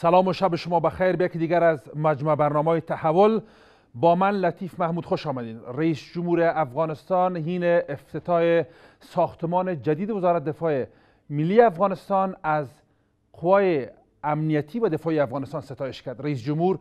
سلام و شب شما بخیر به یکی دیگر از مجموع برنامه تحول با من لطیف محمود خوش آمدین رئیس جمهور افغانستان هین افتتاح ساختمان جدید وزارت دفاع ملی افغانستان از قوای امنیتی و دفاعی افغانستان ستایش کرد رئیس جمهور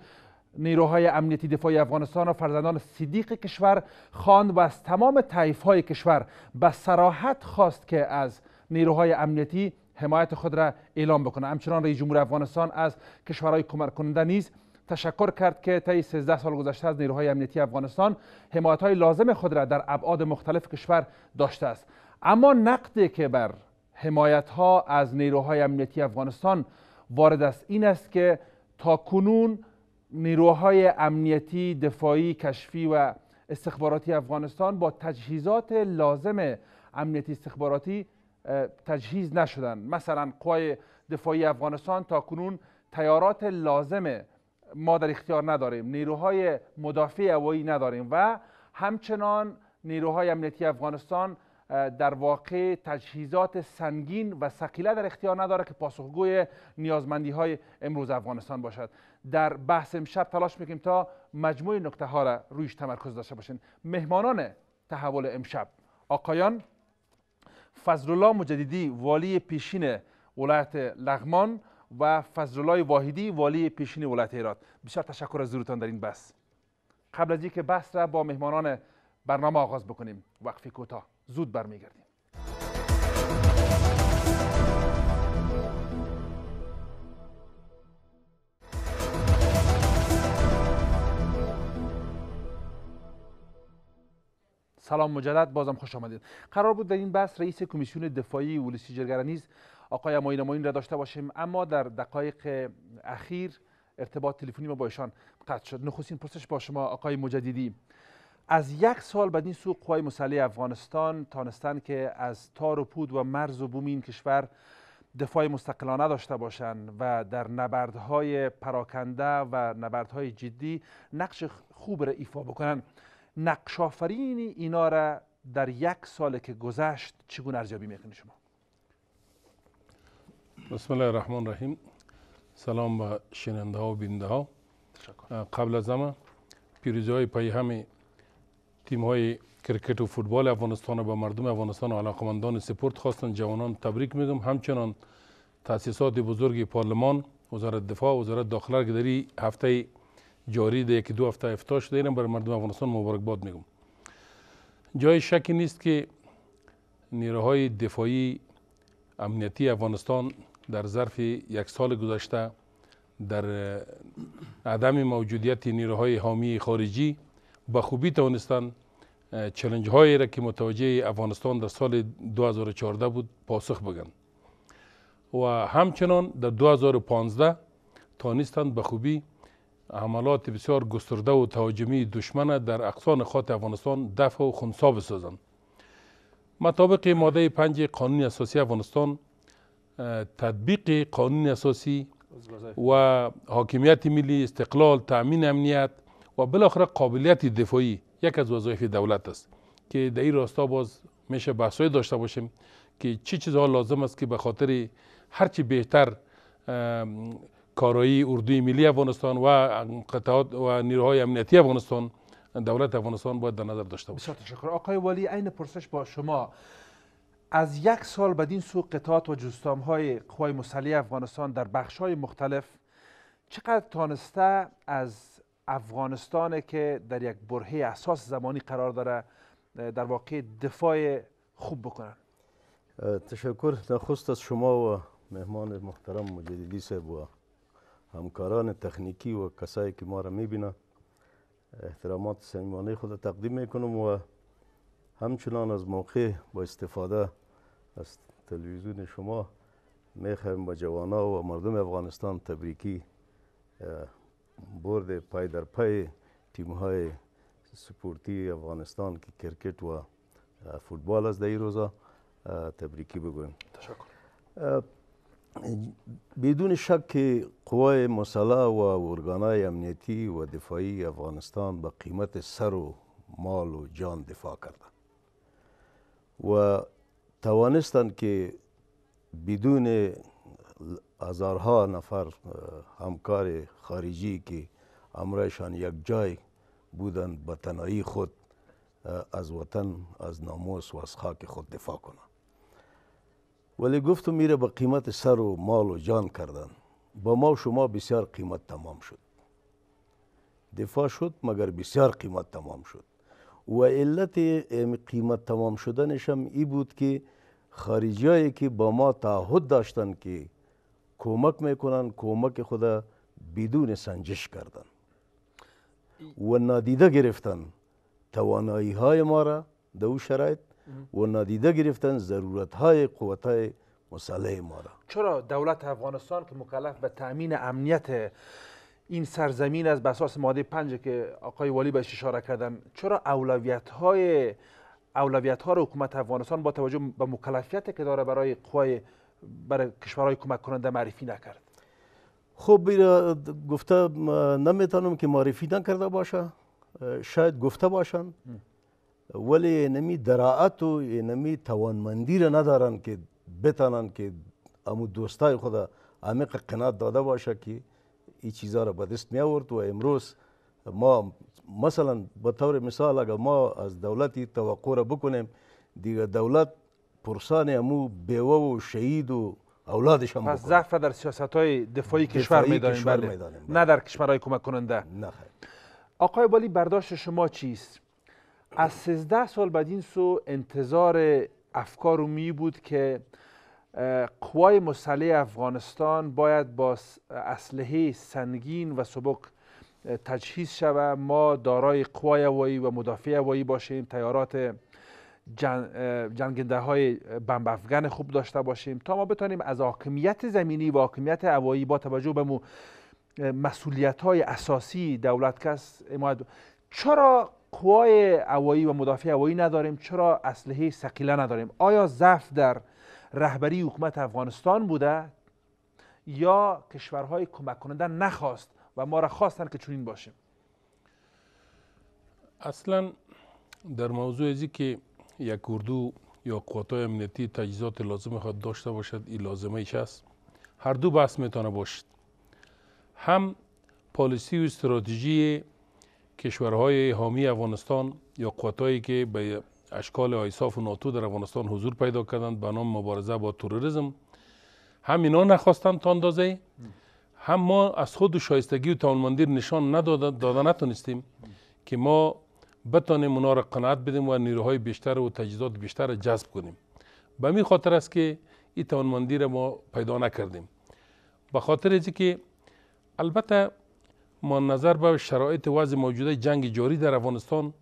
نیروهای امنیتی دفاعی افغانستان و فرزندان صدیق کشور خواند و از تمام های کشور به سراحت خواست که از نیروهای امنیتی حمایت خود را اعلام بکنه همچنان رئیس جمهور افغانستان از کشورهای کمک کننده نیز تشکر کرد که طی 13 سال گذشته از نیروهای امنیتی افغانستان حمایت های لازم خود را در ابعاد مختلف کشور داشته است اما نقدی که بر حمایت ها از نیروهای امنیتی افغانستان وارد است این است که تا کنون نیروهای امنیتی دفاعی کشفی و استخباراتی افغانستان با تجهیزات لازم امنیتی استخباراتی تجهیز نشدن مثلا قوای دفاعی افغانستان تا کنون تیارات لازم ما در اختیار نداریم نیروهای مدافع هوایی نداریم و همچنان نیروهای امنیتی افغانستان در واقع تجهیزات سنگین و ثقیله در اختیار نداره که پاسخگوی نیازمندی های امروز افغانستان باشد در بحث امشب تلاش میکنیم تا مجموع نکته ها را رویش تمرکز داشته باشین مهمانان تحول امشب آقایان فضلالله مجددی والی پیشین ولایت لغمان و فضلالله واحدی والی پیشین ولایت هرات بسیار تشکر از ضرورتان در این بس. قبل از اینکه بس را با مهمانان برنامه آغاز بکنیم وقفی کوتاه زود برمیگردیم سلام مجدد بازم خوش آمدید قرار بود در این بحث رئیس کمیسیون دفاعی اولسی نیز آقای اماین اماین را داشته باشیم اما در دقایق اخیر ارتباط تلفنی ما با ایشان قطع شد نخستین پرسش با شما آقای مجددی از یک سال بعد این سو قوای مسلح افغانستان تانستن که از تار و پود و مرز و بوم این کشور دفاع مستقلانه داشته باشند و در نبردهای پراکنده و نبردهای جدی نقش خوب را ایفا بکنند نقشافرین اینا را در یک سال که گذشت چگون ارزیابی میکنی شما بسم الله الرحمن الرحیم سلام به شننده ها و بینده ها قبل از همه پیروزی های پای تیم های کرکت و فوتبال افغانستان به مردم افغانستان و علاقمندان سپورت خواستن جوانان تبریک میگم همچنان تاسیسات بزرگ پارلمان وزارت دفاع وزارت داخله که در هفته جاری ده یکی دو هفته افتاح شده اینم برای مردم افغانستان باد میگم جای شکی نیست که نیروهای دفاعی امنیتی افغانستان در ظرف یک سال گذشته در عدم موجودیت نیروهای حامی خارجی به خوبی توانستند چلنج هایی را که متوجه افغانستان در سال 2014 بود پاسخ بگن و همچنان در 2015 تانستند به خوبی حملات بسیار گسترده و تهاجمی دشمن در اقصان خاط افغانستان دفع و خونسا بسازند مطابق ماده پنج قانون اساسی افغانستان تطبیق قانون اساسی و حاکمیت ملی استقلال تامین امنیت و بالاخره قابلیت دفاعی یک از وظایف دولت است که در این راستا باز میشه بحثایی داشته باشیم که چه چی چیزها لازم است که به خاطر هرچی بهتر کارایی اردوی ملی افغانستان و قطعات و نیروهای امنیتی افغانستان دولت افغانستان باید در نظر داشته باشه بسیار تشکر آقای والی عین پرسش با شما از یک سال بدین سو قطعات و جستام های قوای مسلح افغانستان در بخش های مختلف چقدر تانسته از افغانستان که در یک برهه اساس زمانی قرار داره در واقع دفاع خوب بکنن تشکر نخست از شما و مهمان محترم مجددی همکاران تخنیکی و کسایی که ما را میبینه احترامات صمیمانه خود تقدیم میکنم و همچنان از موقع با استفاده از تلویزیون شما میخوایم به جوانا و مردم افغانستان تبریکی برد پای در پای تیم های سپورتی افغانستان که کرکت و فوتبال است در این روزا تبریکی بگویم تشکر بدون شک که قوای مسلح و ارگانهای امنیتی و دفاعی افغانستان به قیمت سر و مال و جان دفاع کردند و توانستند که بدون هزارها نفر همکار خارجی که امرایشان یک جای بودند به تنهایی خود از وطن از ناموس و از خاک خود دفاع کنند ولی گفتم میره به قیمت سر و مال و جان کردن با ما و شما بسیار قیمت تمام شد دفاع شد مگر بسیار قیمت تمام شد و علت قیمت تمام شدنش هم ای بود که خارجیایی که با ما تعهد داشتن که کمک میکنن کمک خدا بدون سنجش کردن و نادیده گرفتن توانایی های ما را در شرایط و نادیده گرفتن ضرورت های قوت های مسلح ما را چرا دولت افغانستان که مکلف به تأمین امنیت این سرزمین از بساس ماده پنج که آقای والی بهش اشاره کردن چرا اولویت های اولویت ها حکومت افغانستان با توجه به مکلفیت که داره برای قوای برای کشورهای کمک کننده معرفی نکرد خب گفته نمیتونم که معرفی نکرده باشه شاید گفته باشن ولی نمی دراعت و نمی توانمندی را ندارن که بتانن که امو دوستای خود عمیق قناعت داده باشه که این چیزا را به دست می آورد و امروز ما مثلا به طور مثال اگر ما از دولتی توقع را بکنیم دیگه دولت پرسان امو بیوه و شهید و اولادش هم پس ضعف در سیاست های دفاعی کشور میدانیم بله. می نه در کشورهای کمک کننده نه خیلی. آقای بالی برداشت شما چیست از 13 سال بعد سو انتظار افکار می بود که قوای مسلح افغانستان باید با اسلحه سنگین و سبک تجهیز شود ما دارای قوای هوایی و مدافع هوایی باشیم تیارات جن، جنگنده های بمب خوب داشته باشیم تا ما بتانیم از حاکمیت زمینی و حاکمیت هوایی با توجه به مسئولیت های اساسی دولت کس اماد چرا قوای هوایی و مدافع هوایی نداریم چرا اسلحه ثقیله نداریم آیا ضعف در رهبری حکومت افغانستان بوده یا کشورهای کمک کننده نخواست و ما را خواستن که چنین باشیم اصلا در موضوع ازی که یک اردو یا قوتای امنیتی تجهیزات لازم خود داشته باشد این لازمه ایش است هر دو بحث میتونه باشد هم پالیسی و استراتژی کشورهای حامی افغانستان یا قوتهایی که به اشکال آیساف و ناتو در افغانستان حضور پیدا کردند به نام مبارزه با تروریسم هم اینا نخواستند تا اندازه هم ما از خود و شایستگی و توانمندی نشان نداده نتونستیم که ما بتانیم اونا را قناعت بدیم و نیروهای بیشتر و تجهیزات بیشتر جذب کنیم به می خاطر است که این توانمندی را ما پیدا نکردیم به خاطر که البته ما نظر به شرایط وضع موجوده جنگ جاری در افغانستان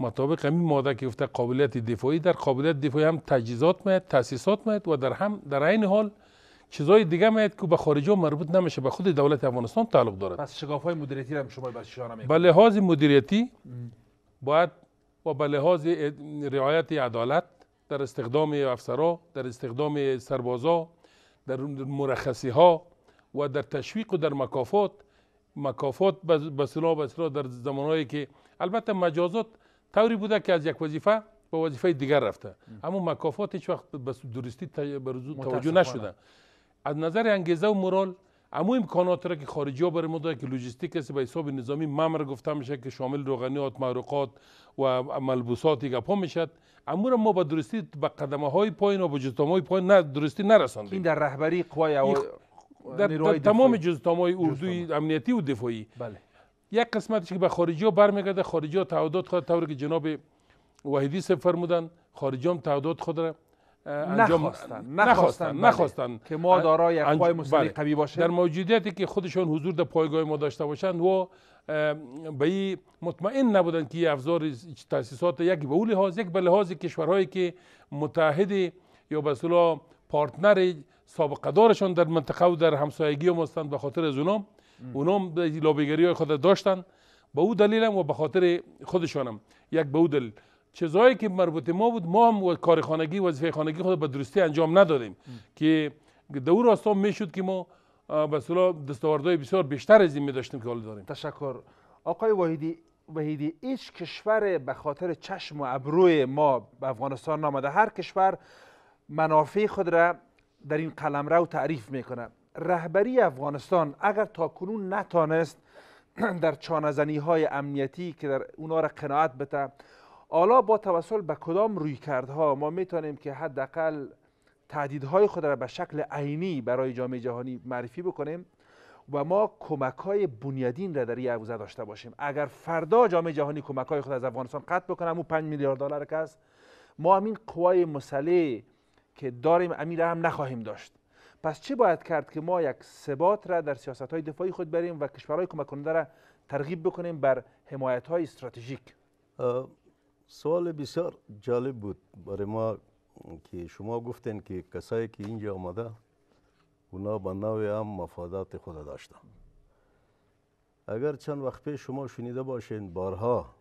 مطابق همین ماده که گفته قابلیت دفاعی در قابلیت دفاعی هم تجهیزات میاد تاسیسات میاد و در هم در عین حال چیزای دیگه میاد که به خارجا مربوط نمیشه به خود دولت افغانستان تعلق دارد پس شگاف های مدیریتی هم شما به اشاره میکنید به لحاظ مدیریتی باید و به لحاظ رعایت عدالت در استخدام افسرا در استخدام سربازا در مرخصی ها و در تشویق و در مکافات مکافات به بسیار به در زمانهایی که البته مجازات طوری بوده که از یک وظیفه به وظیفه دیگر رفته اما مکافات هیچ وقت به درستی توجه نشده از نظر انگیزه و مورال اما امکانات را که خارجی ها برای ما که لوجستیک است به حساب نظامی ممر گفته میشه که شامل روغنیات معروقات و ملبوسات گپا میشد اما را ما به درستی به قدمه های پایین و به های پایین درستی نرساندیم این در رهبری قوای در, جز تمام جزتامای اردوی امنیتی و دفاعی بله. یک قسمتش که به خارجی ها برمیگرده خارجی ها تعهدات خود طوری که جناب وحیدی سفر فرمودن خارجی هم تعهدات خود را انجام نخواستن نخواستن بله. که ما دارای یک پای قبیل قوی باشه در موجودیتی که خودشان حضور در پایگاه ما داشته باشند و به این مطمئن نبودن که این افزار تاسیسات یک به اون لحاظ یک به لحاظ کشورهایی که متحد یا به پارتنر سابقه دارشان در منطقه و در همسایگی هم هستند به خاطر از اونام اونام لابیگری های خود داشتن به او دلیل هم و به خاطر خودشانم یک به او دلیل چیزهایی که مربوط ما بود ما هم کار خانگی وظیفه خانگی خود به درستی انجام ندادیم که در او راستا میشد که ما به اصطلاح دستاوردهای بسیار بیشتر از این می داشتیم که حال داریم تشکر آقای واحدی وحیدی هیچ کشور به خاطر چشم و ابروی ما به افغانستان نامده هر کشور منافع خود را در این قلمرو تعریف میکنه رهبری افغانستان اگر تا کنون نتانست در چانزنی های امنیتی که در اونا را قناعت بته حالا با توسل به کدام روی کردها ما میتونیم که حداقل های خود را به شکل عینی برای جامعه جهانی معرفی بکنیم و ما کمک های بنیادین را در این عوضه داشته باشیم اگر فردا جامعه جهانی کمک های خود از افغانستان قطع بکنه اون 5 میلیارد دلار که است ما همین قوای مسلح که داریم امیر هم نخواهیم داشت پس چه باید کرد که ما یک ثبات را در سیاست های دفاعی خود بریم و کشورهای کمک کننده را ترغیب بکنیم بر حمایت های استراتژیک سوال بسیار جالب بود برای ما که شما گفتین که کسایی که اینجا آمده اونا به هم مفادات خود داشتن اگر چند وقت پیش شما شنیده باشین بارها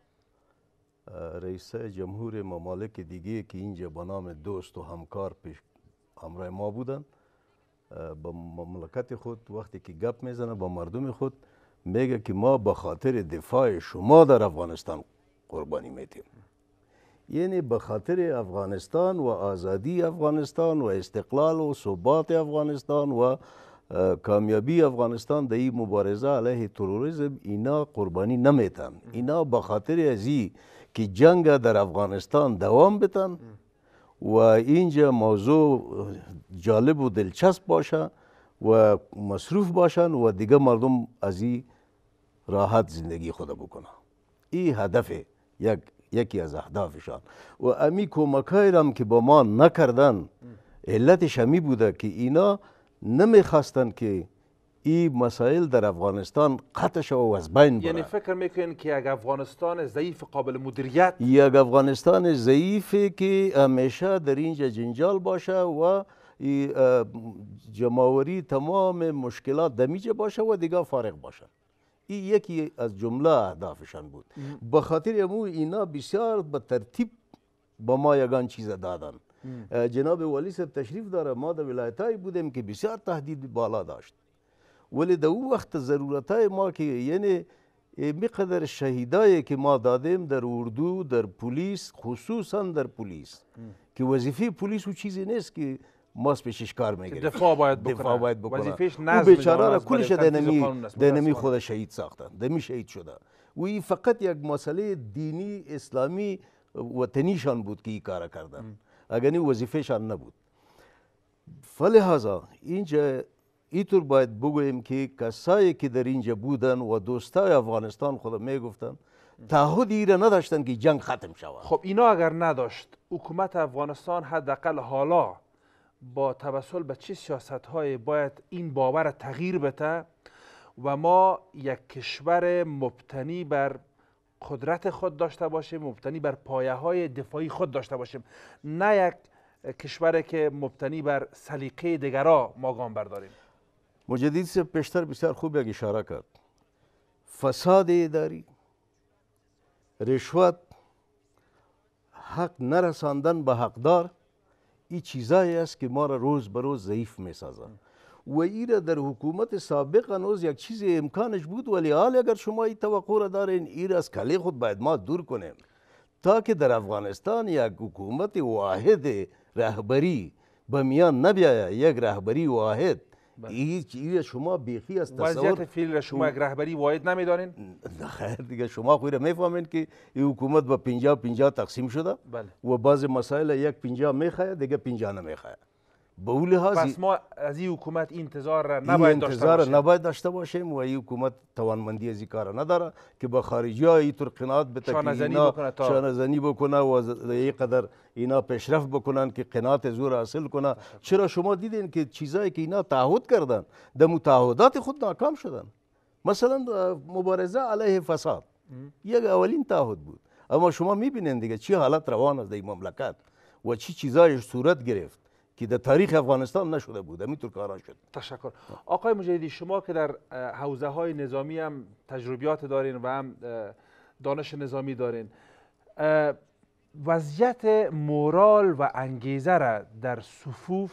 رئیس جمهور ممالک دیگه که اینجا با نام دوست و همکار پیش همراه ما بودن با مملکت خود وقتی که گپ میزنه با مردم خود میگه که ما به خاطر دفاع شما در افغانستان قربانی میتیم یعنی به خاطر افغانستان و آزادی افغانستان و استقلال و ثبات افغانستان و کامیابی افغانستان در این مبارزه علیه تروریسم اینا قربانی نمیتن اینا به خاطر از این که جنگ در افغانستان دوام بتن و اینجا موضوع جالب و دلچسب باشه و مصروف باشن و دیگه مردم از این راحت زندگی خود بکنن این هدف یک یکی از اهدافشان و امی کمک هم که با ما نکردن علتش همی بوده که اینا نمیخواستن که ای مسائل در افغانستان قطع شو و از بین یعنی فکر میکنین که اگر افغانستان ضعیف قابل مدیریت یک افغانستان ضعیفی که همیشه در اینجا جنجال باشه و جماوری تمام مشکلات دمیجه باشه و دیگه فارغ باشه این یکی از جمله اهدافشان بود بخاطر خاطر اینا بسیار به ترتیب با ما یگان چیز دادن جناب والی صاحب تشریف داره ما در دا بودیم که بسیار تهدید بالا داشت ولی در او وقت ضرورت های ما که یعنی میقدر شهیدایی که ما دادیم در اردو در پلیس خصوصا در پلیس که وظیفه پلیس او چیزی نیست که ماست پیشش کار میگیره دفاع باید بکنه دفاع باید بکنه وظیفش نظم بیچاره را کلش دنمی دنمی خود شهید ساختن دمی شهید شده و این فقط یک مسئله دینی اسلامی وطنیشان بود که این کار کردن اگر این وظیفهشان نبود فلحاظا اینجا اینطور باید بگویم که کسایی که در اینجا بودن و دوستای افغانستان خود میگفتن تعهد ایره نداشتن که جنگ ختم شود خب اینا اگر نداشت حکومت افغانستان حداقل حالا با توسل به چه سیاست های باید این باور تغییر بته و ما یک کشور مبتنی بر قدرت خود داشته باشیم مبتنی بر پایه های دفاعی خود داشته باشیم نه یک کشوری که مبتنی بر سلیقه دیگرا ما گام برداریم مجدید سے پیشتر بسیار خوب یک اشاره کرد فساد اداری رشوت حق نرساندن به حقدار این چیزایی است که ما را روز به روز ضعیف می سازند و ایره در حکومت سابق هنوز یک چیز امکانش بود ولی حال اگر شما این توقع را دارین ایر از کلی خود باید ما دور کنیم تا که در افغانستان یک حکومت واحد رهبری به میان نبیاید یک رهبری واحد بله. ای شما بیخی از تصور وضعیت فیل را شما یک رهبری واید نمیدانین؟ نه خیر دیگه شما خود میفهمین که این حکومت با پنجا پنجا تقسیم شده بله. و بعض مسائل یک پنجا میخواهد دیگه پنجا نمیخواید به اون لحاظ پس ما از این حکومت انتظار را نباید داشته باشیم نباید داشته باشیم و این حکومت توانمندی از این کار نداره که به خارجی ها اینطور قناعت بده شانزنی بکنه تا شانزنی بکنه و یه قدر اینا پیشرفت بکنن که قناعت از او را حاصل کنه چرا شما دیدین که چیزایی که اینا تعهد کردن در متعهدات خود ناکام شدن مثلا مبارزه علیه فساد یک اولین تعهد بود اما شما میبینین دیگه چی حالت روان است در مملکت و چی چیزایش صورت گرفت که در تاریخ افغانستان نشده بود همینطور کارا شد تشکر آقای مجیدی شما که در حوزه های نظامی هم تجربیات دارین و هم دانش نظامی دارین وضعیت مورال و انگیزه را در صفوف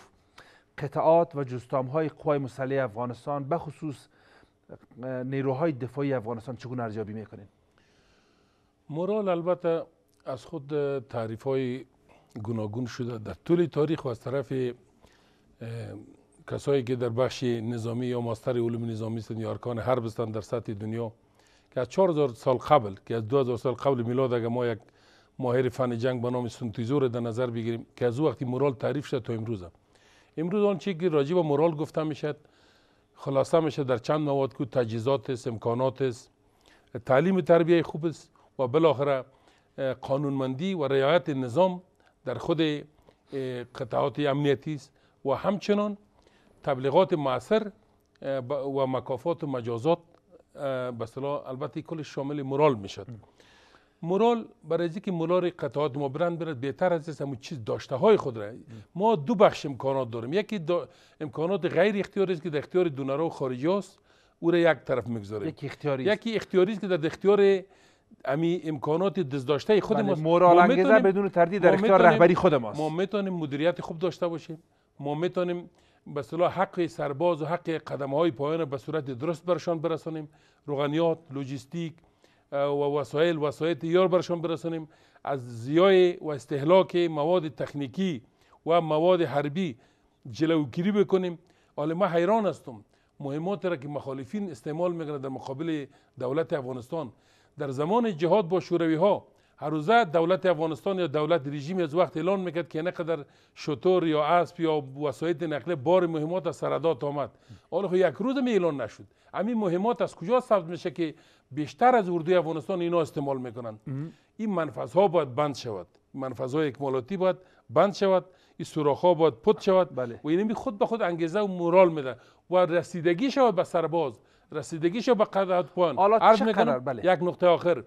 قطعات و جستام های قوای مسلح افغانستان به خصوص نیروهای دفاعی افغانستان چگونه ارزیابی میکنین؟ مورال البته از خود تعریف های گوناگون شده در طول تاریخ و از طرف کسایی که در بخش نظامی یا ماستر علوم نظامی هستند یا ارکان حرب در سطح دنیا که از 4000 سال قبل که از 2000 سال قبل میلاد اگر ما یک ماهر فن جنگ به نام سنتیزور در نظر بگیریم که از او وقتی مورال تعریف شد تا امروز هم. امروز آن چی که راجع به مورال گفته میشد خلاصه میشه در چند مواد که تجهیزات است امکانات است تعلیم تربیه خوب است و بالاخره قانونمندی و رعایت نظام در خود قطعات امنیتی است و همچنان تبلیغات معصر و مکافات و مجازات به البته کل شامل مرال میشد مرال برای اینکه مرال قطعات ما برند برد بهتر از همون چیز داشته های خود را ما دو بخش امکانات داریم یکی امکانات غیر اختیاری است که در اختیار دونرها و خارجی است او را یک طرف میگذاریم یکی اختیاری یکی اختیاری است که در اختیار امی امکانات دزداشته خود ما بله، مورال انگیزه بدون تردید در اختیار رهبری خود ماست ما میتونیم مدیریت خوب داشته باشیم ما میتونیم به صلاح حق سرباز و حق قدم های پایان به صورت درست برشان برسانیم روغنیات لوجستیک و وسایل وسایت یار برشان برسانیم از زیای و استهلاک مواد تکنیکی و مواد حربی جلوگیری بکنیم حالا ما حیران هستم مهمات را که مخالفین استعمال میکنند در مقابل دولت افغانستان در زمان جهاد با شوروی ها هر روزه دولت افغانستان یا دولت رژیم از وقت اعلان میکرد که نقدر شطور یا اسب یا وسایل نقل بار مهمات از سردات آمد حالا خب یک روز می اعلان نشد همین مهمات از کجا سبز میشه که بیشتر از اردو افغانستان اینا استعمال میکنند این منفذ ها باید بند شود منفذ های اکمالاتی باید بند شود این سوراخ ها باید پد شود بله. و این یعنی خود به خود انگیزه و مورال میده و رسیدگی شود به سرباز رسیدگیشو به قرارداد حالا عرض میکنم بله. یک نقطه آخر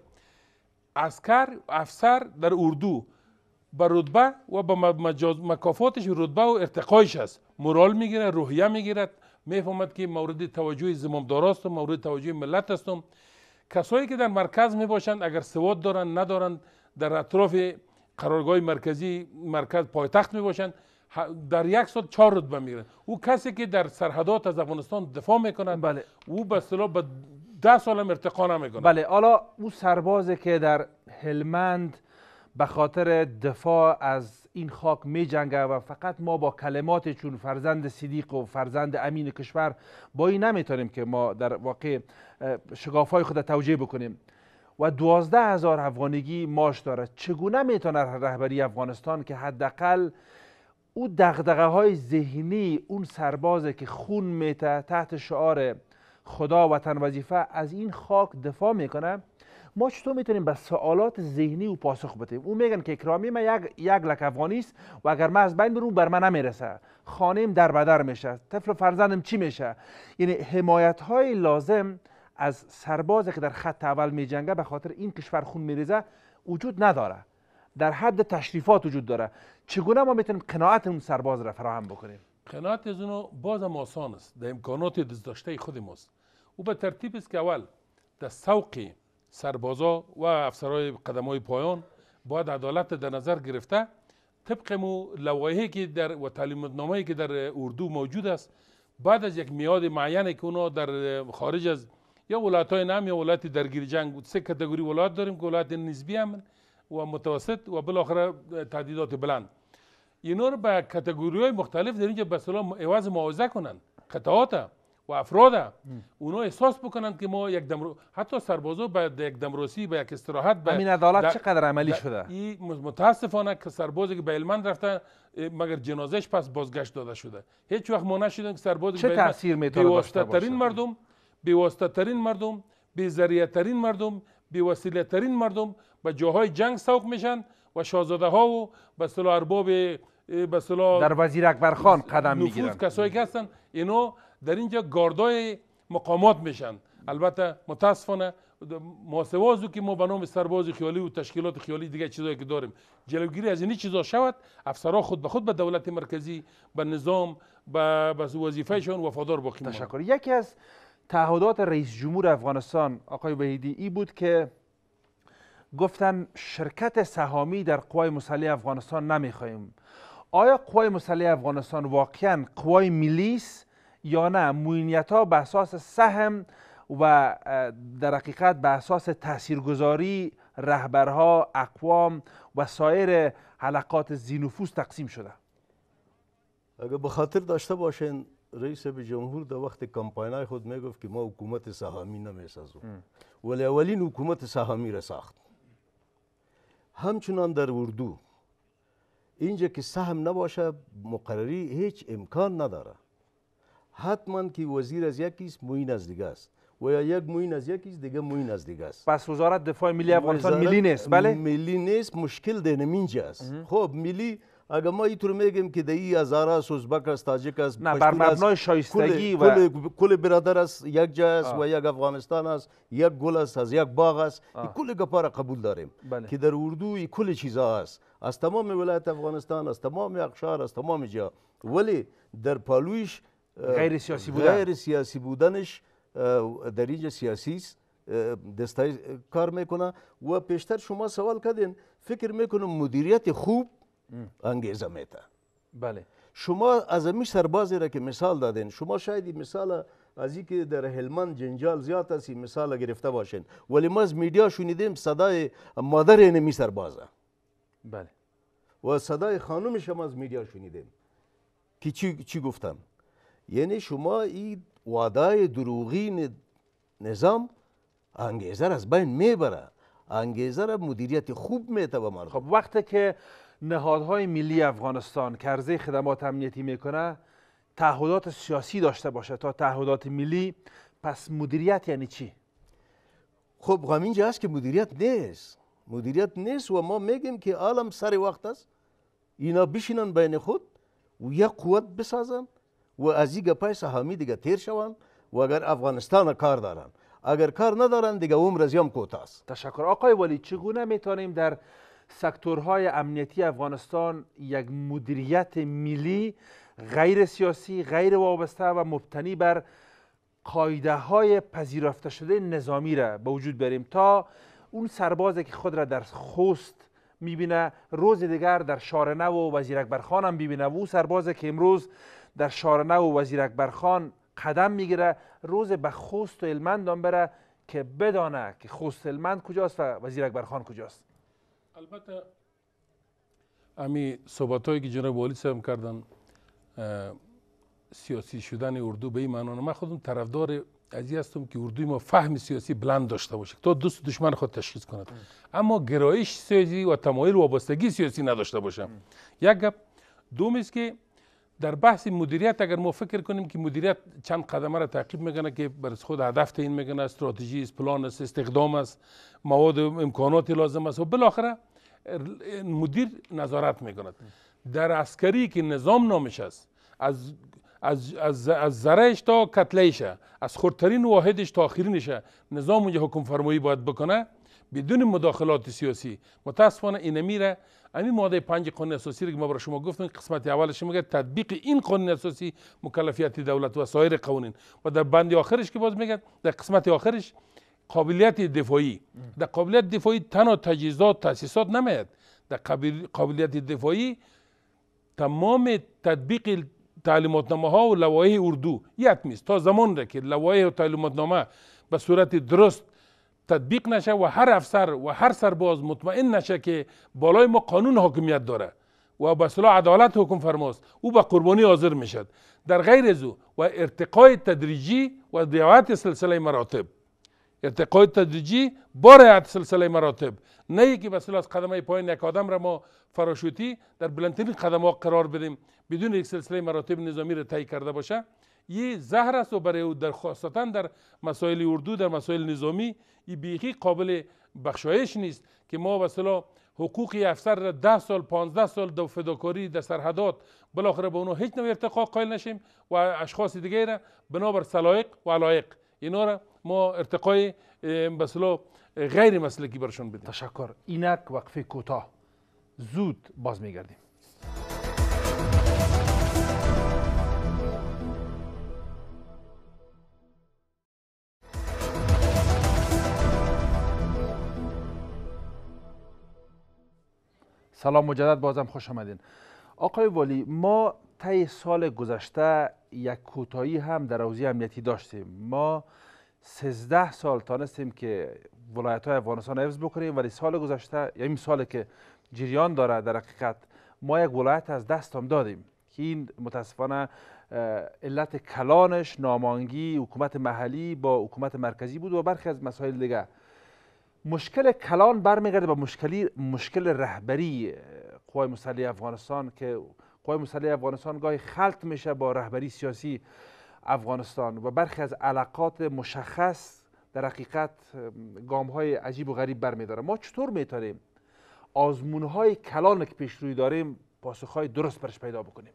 عسکر افسر در اردو به رتبه و به مکافاتش رتبه و ارتقایش است مورال میگیره روحیه میگیرد میفهمد که مورد توجه زمامدار و مورد توجه ملت هستم کسایی که در مرکز میباشند اگر سواد دارند ندارند در اطراف قرارگاه مرکزی مرکز پایتخت میباشند باشند در یک سال چهار رتبه میره او کسی که در سرحدات از افغانستان دفاع میکنه بله. او به اصطلاح به ده سال هم ارتقا نمیکنه بله حالا او سربازی که در هلمند به خاطر دفاع از این خاک می جنگه و فقط ما با کلمات چون فرزند صدیق و فرزند امین کشور با این نمیتونیم که ما در واقع شگاف های خود توجیه بکنیم و دوازده هزار افغانگی ماش داره چگونه میتونه رهبری افغانستان که حداقل او دغدغه های ذهنی اون سربازه که خون میته تحت شعار خدا وطن وظیفه از این خاک دفاع میکنه ما چطور میتونیم به سوالات ذهنی او پاسخ بدیم او میگن که اکرامی من یک یک لک افغانی است و اگر من از بین برم بر من نمیرسه خانم در بدر میشه طفل فرزندم چی میشه یعنی حمایت های لازم از سربازی که در خط اول میجنگه به خاطر این کشور خون میریزه وجود نداره در حد تشریفات وجود داره چگونه ما میتونیم قناعت اون سرباز را فراهم بکنیم قناعت از اونو بازم آسان است در امکانات دزداشته خود ماست او به ترتیب است که اول در سوق سربازا و افسرهای قدمای پایان باید عدالت در نظر گرفته طبق مو لوایحی که در و تعلیمات نامه‌ای که در اردو موجود است بعد از یک میاد معینی که اونا در خارج از یا ولایت های نام یا ولایت درگیر جنگ بود سه کتگوری ولایت داریم که ولایت نسبی هم و متوسط و بالاخره تعدیدات بلند اینا رو به کتگوری های مختلف در که به عوض معاوضه کنن قطعات و افراد اونا احساس بکنن که ما یک دم حتی سربازا به یک دمروسی به یک استراحت به همین عدالت چقدر عملی شده این متاسفانه که سربازی که به علمند رفته مگر جنازش پس بازگشت داده شده هیچ وقت ما نشیدن که سربازی چه تاثیر میتونه داشته ترین مردم بیواسطه ترین مردم بیزریه ترین مردم بیوسیله ترین مردم به جاهای جنگ سوق میشن و شاهزاده ها و به ارباب در وزیر اکبر قدم میگیرن نفوذ کسایی که هستن اینا در اینجا گاردای مقامات میشن البته متاسفانه محاسبازو که ما به نام سرباز خیالی و تشکیلات خیالی دیگه چیزایی که داریم جلوگیری از این چیزا شود افسرا خود به خود به دولت مرکزی به نظام به وظیفهشان وفادار باقی تشکر یکی از تعهدات رئیس جمهور افغانستان آقای وحیدی ای بود که گفتن شرکت سهامی در قوای مسلح افغانستان نمیخوایم. آیا قوای مسلح افغانستان واقعا قوای است یا نه موینیت ها به اساس سهم و در حقیقت به اساس تاثیرگذاری رهبرها اقوام و سایر حلقات زینوفوس تقسیم شده اگر به خاطر داشته باشین رئیس به جمهور در وقت کمپاینای خود میگفت که ما حکومت سهامی نمیسازیم ولی اولین حکومت سهامی را ساخت همچنان در اردو اینجا که سهم نباشه مقرری هیچ امکان نداره حتما که وزیر از یکیست موین از دیگه است و یا یک موین از یکیست دیگه موین از دیگه است پس وزارت دفاع ملی افغانستان ملی نیست بله ملی نیست مشکل دینم اینجا است خب ملی اگر ما اینطور میگیم که در این هزاره سوزبک است تاجیک است نه بر مبنای شایستگی کل، و کل،, کل برادر است یک جا است و یک افغانستان است یک گل است از یک باغ است کل گپاره قبول داریم بله. که در اردو کل چیزا است از تمام ولایت افغانستان از تمام اقشار از تمام جا ولی در پالویش غیر سیاسی بودن غیر سیاسی بودنش در اینجا سیاسی است دستای کار میکنه و پیشتر شما سوال کردین فکر میکنم مدیریت خوب انگیزه میده بله شما از امی سربازی را که مثال دادین شما شاید مثال از که در هلمند جنجال زیاد است مثال گرفته باشین ولی ما از میدیا شنیدیم صدای مادر انمی سربازه بله و صدای خانم شما از میدیا شنیدیم که چی, چی گفتن یعنی شما این وعده دروغین نظام انگیزه از بین میبره انگیزه را مدیریت خوب میته به خب وقتی که نهادهای ملی افغانستان که عرضه خدمات امنیتی میکنه تعهدات سیاسی داشته باشه تا تعهدات ملی پس مدیریت یعنی چی خب اینجا هست که مدیریت نیست مدیریت نیست و ما میگیم که عالم سر وقت است اینا بشینن بین خود و یک قوت بسازن و از این گپای سهامی دیگه تیر شوند و اگر افغانستان کار دارن اگر کار ندارن دیگه عمر از کوتاست کوتاه تشکر آقای ولی چگونه میتونیم در سکتورهای امنیتی افغانستان یک مدیریت ملی غیر سیاسی غیر وابسته و مبتنی بر قایده های پذیرفته شده نظامی را به وجود بریم تا اون سربازی که خود را در خوست میبینه روز دیگر در شارنه و وزیر اکبر خان هم میبینه و او سربازی که امروز در شارنه و وزیر اکبرخان قدم میگیره روز به خوست و المند هم بره که بدانه که خوست المند کجاست و وزیر اکبر کجاست البته امی صحبت هایی که جناب والی هم کردن سیاسی شدن اردو به این معنی من خودم طرفدار ازی هستم که اردوی ما فهم سیاسی بلند داشته باشه تا دوست دشمن خود تشخیص کند اما گرایش سیاسی و تمایل وابستگی سیاسی نداشته باشه یک گپ دوم است که در بحث مدیریت اگر ما فکر کنیم که مدیریت چند قدمه را تعقیب میکنه که بر خود هدف این میکنه استراتژی است پلان است استخدام است مواد امکانات لازم است و بالاخره مدیر نظارت کند در عسکری که نظام نامش است از از از از زرهش تا کتلهش از خورترین واحدش تا آخرینش نظام اونجا حکم فرمایی باید بکنه بدون مداخلات سیاسی متاسفانه این میره همین ماده پنج قانون اساسی رو که ما برای شما گفتم قسمت اولش میگه تطبیق این قانون اساسی مکلفیت دولت و سایر قوانین و در بند آخرش که باز میگه در قسمت آخرش قابلیت دفاعی در قابلیت دفاعی تنها تجهیزات تاسیسات نمیاد در قابلیت دفاعی تمام تطبیق تعلیماتنامه ها و لوایح اردو یک میست تا زمان که لوایح و تعلیماتنامه به صورت درست تطبیق نشه و هر افسر و هر سرباز مطمئن نشه که بالای ما قانون حاکمیت داره و به صلاح عدالت حکم فرماست او به قربانی حاضر میشد در غیر از و ارتقای تدریجی و دیوات سلسله مراتب ارتقای تدریجی با رعایت سلسله مراتب نه یکی به از قدمه پایین یک آدم را ما فراشوتی در بلندترین قدم ها قرار بدیم بدون یک سلسله مراتب نظامی را طی کرده باشه یه زهر است و برای او در خاصتا در مسائل اردو در مسائل نظامی این بیخی قابل بخشایش نیست که ما به حقوق افسر را 10 سال 15 سال دو فداکاری در سرحدات بالاخره به با اونها هیچ نوع ارتقا قائل نشیم و اشخاص دیگه را بنابر سلایق و علایق اینا را ما ارتقای مثلا غیر مسلکی برشون بدیم تشکر اینک وقفه کوتاه زود باز میگردیم سلام مجدد بازم خوش آمدین آقای والی ما طی سال گذشته یک کوتاهی هم در حوزه امنیتی داشتیم ما 13 سال تانستیم که ولایت های افغانستان حفظ بکنیم ولی سال گذشته یعنی این سالی که جریان داره در حقیقت ما یک ولایت از دست دادیم که این متاسفانه علت کلانش نامانگی حکومت محلی با حکومت مرکزی بود و برخی از مسائل دیگه مشکل کلان برمیگرده به مشکلی مشکل رهبری قوای مسلح افغانستان که قوای مسلح افغانستان گاهی خلط میشه با رهبری سیاسی افغانستان و برخی از علاقات مشخص در حقیقت گام های عجیب و غریب داره ما چطور میتونیم آزمون های کلان که پیش روی داریم پاسخ های درست برش پیدا بکنیم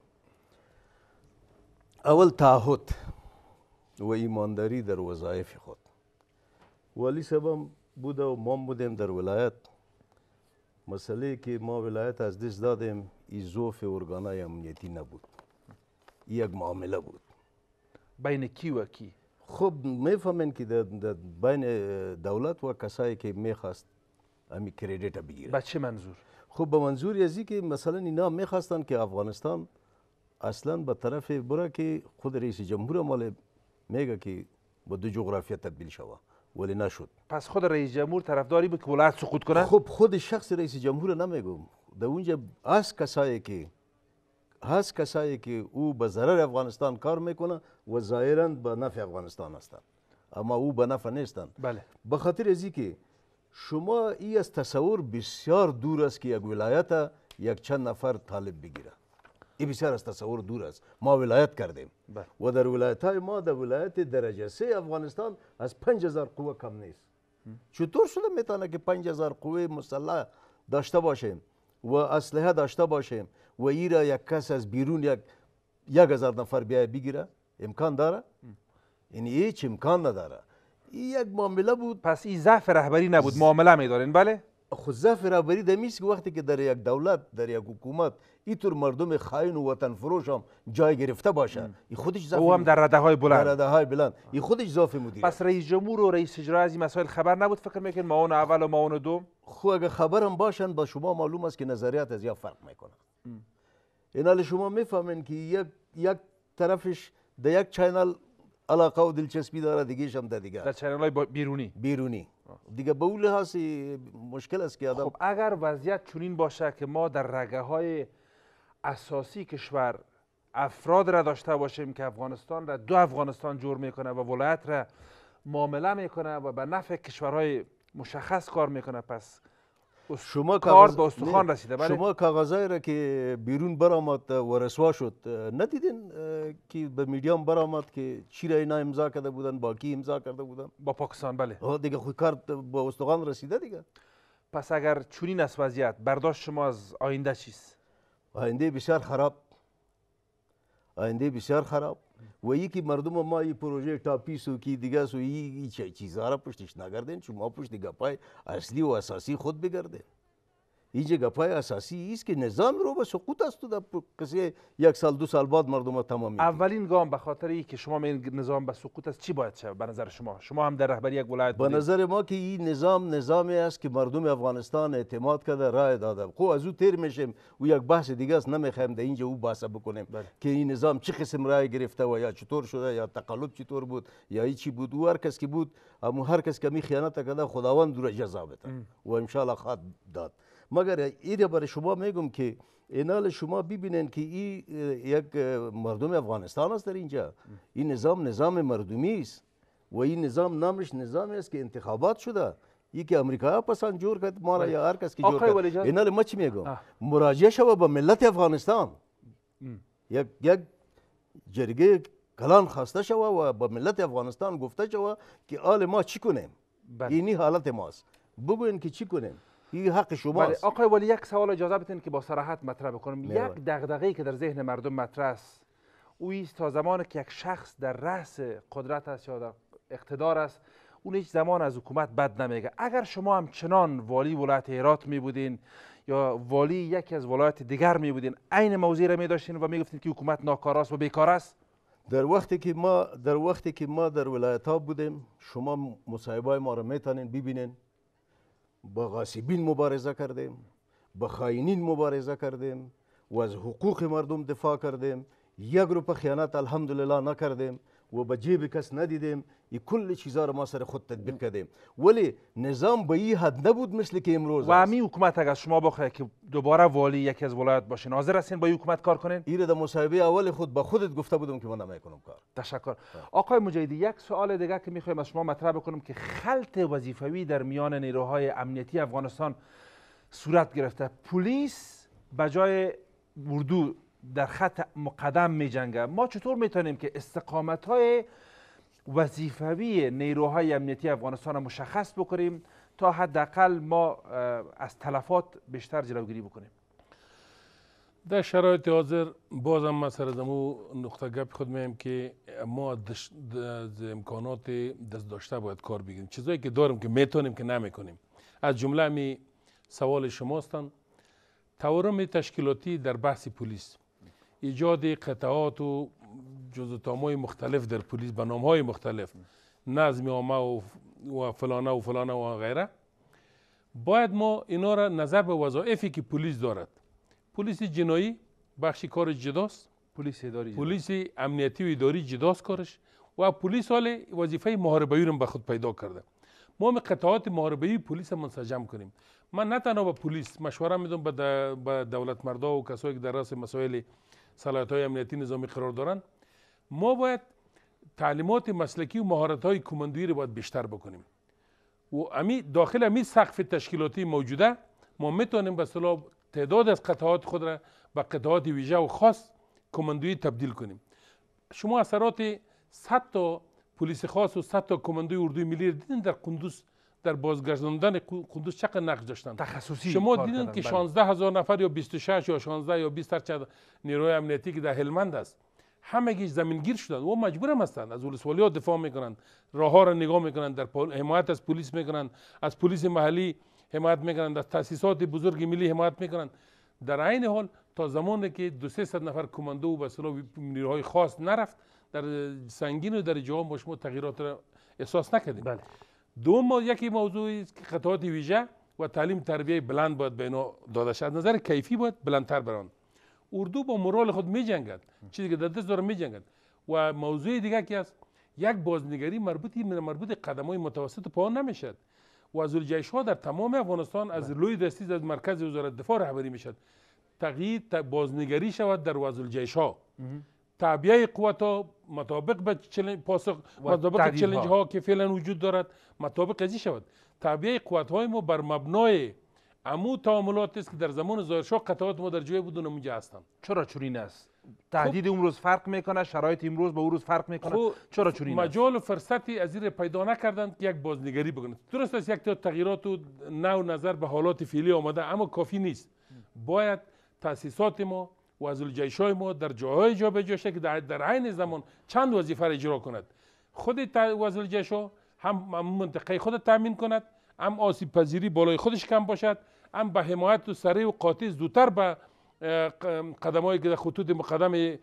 اول تعهد و ایمانداری در وظایف خود ولی سبم بوده و ما بودیم در ولایت مسئله که ما ولایت از دست دادیم ای زوف ارگانای امنیتی نبود یک معامله بود بین کی و کی خب میفهمین که در بین دولت و کسایی که میخواست امی کریدیت بگیره به چه منظور خب به منظور یزی که مثلا اینا میخواستن که افغانستان اصلا به طرف بره که خود رئیس جمهور مال میگه که به دو جغرافیه تبدیل شوه ولی نشد پس خود رئیس جمهور طرفداری بود که ولایت سقوط کنه خب خود شخص رئیس جمهور نمیگم در اونجا از کسایی که هست کسایی که او به ضرر افغانستان کار میکنه و ظاهرا به نفع افغانستان هستند اما او به نفع نیستند بله به خاطر ازی که شما ای از تصور بسیار دور است که یک ولایت یک چند نفر طالب بگیره این بسیار از تصور دور است ما ولایت کردیم بله. و در ولایت های ما در ولایت درجه سه افغانستان از 5000 قوه کم نیست چطور شده میتونه که 5000 قوه مسلح داشته باشیم و اسلحه داشته باشیم و ای را یک کس از بیرون یک یک هزار نفر بیای بگیره امکان داره اینه یعنی هیچ امکان نداره این یک معامله بود پس این ضعف رهبری نبود معامله میدارین بله خود ضعف رهبری دمیست که وقتی که در یک دولت در یک حکومت اینطور مردم خائن و وطن فروش هم جای گرفته باشه این خودش ضعف او هم در رده های بلند در رده های بلند این خودش ضعف مدیر پس رئیس جمهور و رئیس اجرا مسائل خبر نبود فکر میکنین اون اول و ما اون دوم خو اگه خبرم باشن با شما معلوم است که نظریات از یا فرق میکنه اینا شما میفهمین که یک یک طرفش در یک چینل علاقه و دلچسپی داره دیگه هم در دیگه در چینل بیرونی بیرونی دیگه به اون لحاظ مشکل است که خب اگر وضعیت چنین باشه که ما در رگه های اساسی کشور افراد را داشته باشیم که افغانستان را دو افغانستان جور میکنه و ولایت را معامله میکنه و به نفع کشورهای مشخص کار میکنه پس خب شما کار به استخوان رسیده بله؟ شما کاغذایی را که بیرون برآمد و رسوا شد ندیدین که به میدیام برآمد که چی را اینا امضا کرده بودن با کی امضا کرده بودن با پاکستان بله دیگه خود کار به استخوان رسیده دیگه پس اگر چونین است وضعیت برداشت شما از آینده چیست آینده بسیار خراب آینده بسیار خراب و یکی مردم ما این پروژه تاپیس و کی دیگه سو این چیزها را پشتش نگردین شما پشت گپای اصلی و اساسی خود بگردین این گپای اساسی است که نظام رو به سقوط است و در قصه یک سال دو سال بعد مردم تمام اولین گام به خاطر ای که شما این نظام به سقوط است چی باید شود به نظر شما شما هم در رهبری یک ولایت به نظر ما که این نظام نظامی است که مردم افغانستان اعتماد کرده رای داده خب از او تیر میشیم و یک بحث دیگه است نمیخوایم در اینجا او بحث بکنیم بله. که این نظام چه قسم رای گرفته و یا چطور شده یا تقلب چطور بود یا ای چی بود او هر کس که بود اما هر کس که می خیانت کرده خداوند در جزا بده و ان شاء الله خواهد داد مگر ای را برای شما میگم که اینال شما ببینن که این یک مردم افغانستان است در اینجا این نظام نظام مردمی است و این نظام نامش نظامی است که انتخابات شده یکی امریکا پسند جور کرد ما را یا هر کس که جور کرد اینال ما چی میگم مراجعه شو به ملت افغانستان یک یک جرگه کلان خواسته شوه و به ملت افغانستان گفته شوه که آل ما چی کنیم بله. اینی حالت ماست بگوین که چی کنیم این حق شما بله آقای ولی یک سوال اجازه بدین که با صراحت مطرح بکنم یک دغدغه‌ای که در ذهن مردم مطرح است او تا زمان که یک شخص در رأس قدرت است یا در اقتدار است اون هیچ زمان از حکومت بد نمیگه اگر شما هم چنان والی ولایت هرات می بودین یا والی یکی از ولایت دیگر می بودین عین موضوع را می داشتین و می گفتین که حکومت ناکار است و بیکار است در وقتی که ما در وقتی که ما در ولایت ها بودیم شما مصاحبه ما را میتونین ببینین با غاسبین مبارزه کردیم با خائنین مبارزه کردیم و از حقوق مردم دفاع کردیم یک رو به خیانت الحمدلله نکردیم و به جیب کس ندیدیم این کل چیزها رو ما سر خود تدبیر کردیم ولی نظام به این حد نبود مثل که امروز و همین حکومت اگر شما بخواید که دوباره والی یکی از ولایت باشین حاضر هستین با این حکومت کار کنین این در مصاحبه اول خود با خودت گفته بودم که من نمیکنم کار تشکر آقای مجیدی یک سوال دیگه که میخوایم از شما مطرح بکنم که خلط وظیفوی در میان نیروهای امنیتی افغانستان صورت گرفته پلیس به جای اردو در خط مقدم می جنگه. ما چطور میتونیم که استقامت های وظیفوی نیروهای امنیتی افغانستان مشخص بکنیم تا حداقل ما از تلفات بیشتر جلوگیری بکنیم در شرایط حاضر بازم ما سر مو نقطه گپ خود میم که ما دش امکانات دست داشته باید کار بگیریم چیزایی که داریم که میتونیم که نمیکنیم از جمله می سوال شماستن تورم تشکیلاتی در بحث پلیس ایجاد قطعات و جزوتامای مختلف در پلیس به نامهای مختلف نظم عامه و, و فلانه و فلانه و غیره باید ما اینا را نظر به وظایفی که پلیس دارد پلیس جنایی بخشی کار جداست پلیس اداری پلیس امنیتی و اداری جداست کارش و پلیس حال وظیفه محاربه را به خود پیدا کرده ما هم قطعات محاربه پلیس منسجم کنیم من نه تنها به پلیس مشوره میدم به دولت مردا و کسایی که در راس مسائل صلاحیت های امنیتی نظامی قرار دارن ما باید تعلیمات مسلکی و مهارت های کماندویی رو باید بیشتر بکنیم و امی داخل امی سقف تشکیلاتی موجوده ما میتونیم به صلاح تعداد از قطعات خود را به قطعات ویژه و خاص کماندویی تبدیل کنیم شما اثرات 100 تا پلیس خاص و 100 تا کماندوی اردوی ملی دیدین در قندوز در بازگرداندن قدوس چقدر نقش داشتن تخصصی شما دیدن که 16 هزار نفر یا 26 یا 16 یا 20 چند نیروی امنیتی که در هلمند است زمین گیر شدن و مجبور هستند از ولسوالی ها دفاع میکنند راه ها را نگاه میکنند در پول... حمایت از پلیس میکنند از پلیس محلی حمایت میکنند از تاسیسات بزرگ ملی حمایت میکنند در عین حال تا زمانی که دو سه نفر کماندو و نیروهای خاص نرفت در سنگین و در جهان شما تغییرات را احساس نکردیم بله. دوم مو یکی موضوع است که ویژه و تعلیم تربیه بلند باید به داده شد از نظر کیفی باید بلندتر بران اردو با مرال خود می جنگد چیزی که در داره می جنگد و موضوع دیگه که است یک بازنگری مربوطی مربوط قدم های متوسط نمیشد و از ها در تمام افغانستان از بله. لوی دستی از مرکز وزارت دفاع رهبری میشد تغییر بازنگری شود در وزل ها تعبیه قوت ها مطابق به چلنج ها که فعلا وجود دارد مطابق ازی شود تعبیه قوت های ما بر مبنای امو تعاملات است که در زمان ظاهرشاه قطعات ما در جای بود اونجا هستند چرا چنین است خب- تهدید امروز فرق میکنه شرایط امروز با امروز فرق میکنه خب- چرا چنین مجال و فرصتی از این پیدا نکردند که یک بازنگری بکنند درست است یک تغییرات و نو نظر به حالات فعلی آمده اما کافی نیست باید تاسیسات ما و از های ما در جاهای جا به جاشه که در عین زمان چند وظیفه را اجرا کند خود وازل جیش ها هم منطقه خود تامین کند هم آسیب پذیری بالای خودش کم باشد هم به حمایت و سریع و قاطع زودتر به قدمایی که در خطوط مقدم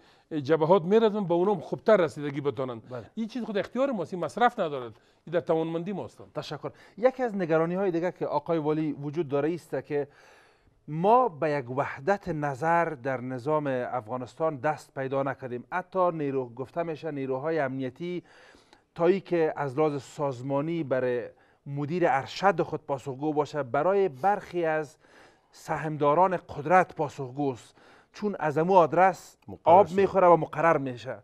جبهات میرزن به اونم خوبتر رسیدگی بتانند بله. این چیز خود اختیار ماست مصرف ندارد این در توانمندی ماست تشکر یکی از نگرانی های دیگه که آقای والی وجود داره است که ما به یک وحدت نظر در نظام افغانستان دست پیدا نکردیم حتی نیرو گفته میشه نیروهای امنیتی تایی که از لحاظ سازمانی برای مدیر ارشد خود پاسخگو باشه برای برخی از سهمداران قدرت پاسخگوست چون از امو آدرس آب میخوره و مقرر میشه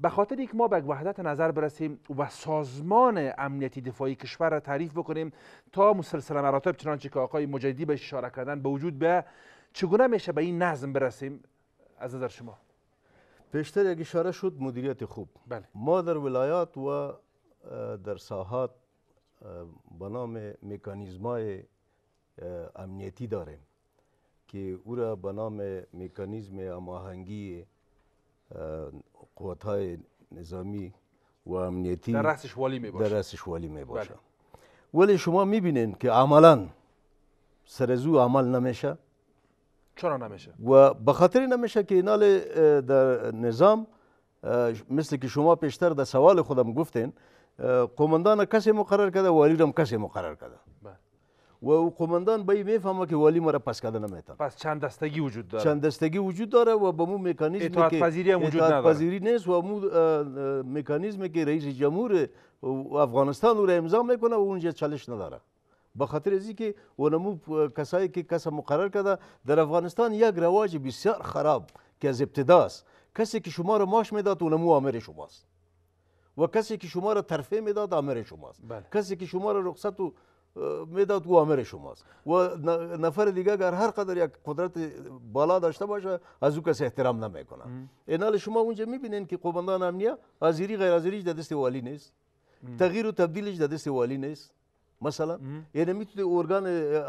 به خاطر اینکه ما به وحدت نظر برسیم و سازمان امنیتی دفاعی کشور را تعریف بکنیم تا مسلسل مراتب چنانچه که آقای مجدی به اشاره کردن به وجود به چگونه میشه به این نظم برسیم از نظر شما پیشتر یک اشاره شد مدیریت خوب بله. ما در ولایات و در ساحات به نام مکانیزمای امنیتی داریم که او را به نام مکانیزم اماهنگی قوات های نظامی و امنیتی در رأسش والی می باشه در رأسش والی می باشه بله. ولی شما میبینین که عملا سرزو عمل نمیشه چرا نمیشه و به خاطر نمیشه که اینال در نظام مثل که شما پیشتر در سوال خودم گفتین قومندان کسی مقرر کرده والی هم کسی مقرر کرده بله. و قماندان به میفهمه که والی ما را پس کردن نمیتونه پس چند دستگی وجود داره چند دستگی وجود داره و به مو مکانیزم اطاعت پذیری هم وجود نداره پذیری نیست و مو مکانیزمی که رئیس جمهور افغانستان او را امضا میکنه و اونجا چالش نداره به خاطر از که اونمو کسایی که کس مقرر کرده در افغانستان یک رواج بسیار خراب که از ابتدا است کسی که شما را ماش میداد اونمو آمر شماست و کسی که شما را ترفیع میداد آمر شماست بله. کسی که شما را رخصت و مداد او امر شماست و نفر دیگه اگر هر قدر یک قدرت بالا داشته باشه از او کسی احترام نمیکنه اینال شما اونجا میبینین که قومندان امنیه ازیری غیر ازیری در دست والی نیست تغییر و تبدیلش در دست والی نیست مثلا یعنی میتونه ارگان